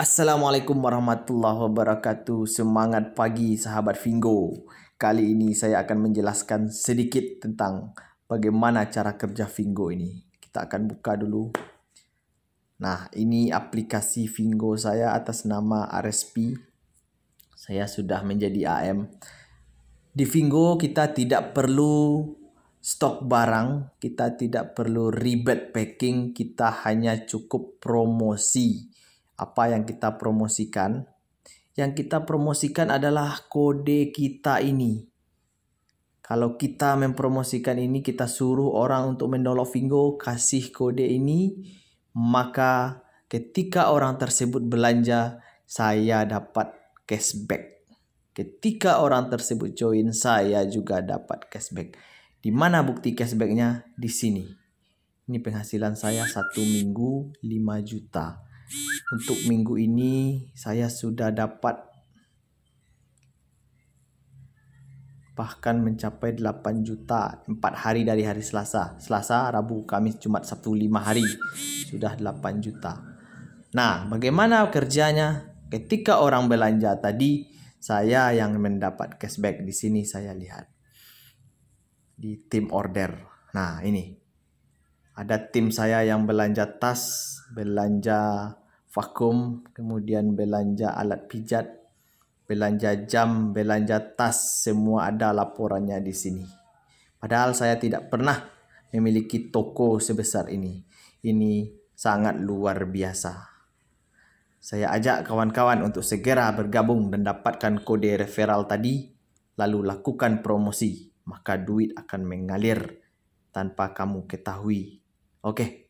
Assalamualaikum warahmatullahi wabarakatuh. Semangat pagi sahabat Fingo. Kali ini saya akan menjelaskan sedikit tentang bagaimana cara kerja Fingo ini. Kita akan buka dulu. Nah, ini aplikasi Fingo saya atas nama RSP. Saya sudah menjadi AM. Di Fingo kita tidak perlu stok barang, kita tidak perlu ribet packing, kita hanya cukup promosi apa yang kita promosikan. Yang kita promosikan adalah kode kita ini. Kalau kita mempromosikan ini, kita suruh orang untuk mendownload Vingo, kasih kode ini, maka ketika orang tersebut belanja, saya dapat cashback. Ketika orang tersebut join, saya juga dapat cashback. Di mana bukti cashbacknya? Di sini. Ini penghasilan saya satu minggu 5 juta. Untuk minggu ini saya sudah dapat bahkan mencapai 8 juta 4 hari dari hari Selasa. Selasa, Rabu, Kamis, Jumat, Sabtu 5 hari sudah 8 juta. Nah, bagaimana kerjanya? Ketika orang belanja tadi, saya yang mendapat cashback di sini saya lihat di tim order. Nah, ini. Ada tim saya yang belanja tas, belanja vakum, kemudian belanja alat pijat, belanja jam, belanja tas, semua ada laporannya di sini. Padahal saya tidak pernah memiliki toko sebesar ini. Ini sangat luar biasa. Saya ajak kawan-kawan untuk segera bergabung dan dapatkan kode referral tadi, lalu lakukan promosi, maka duit akan mengalir tanpa kamu ketahui. Oke. Okay.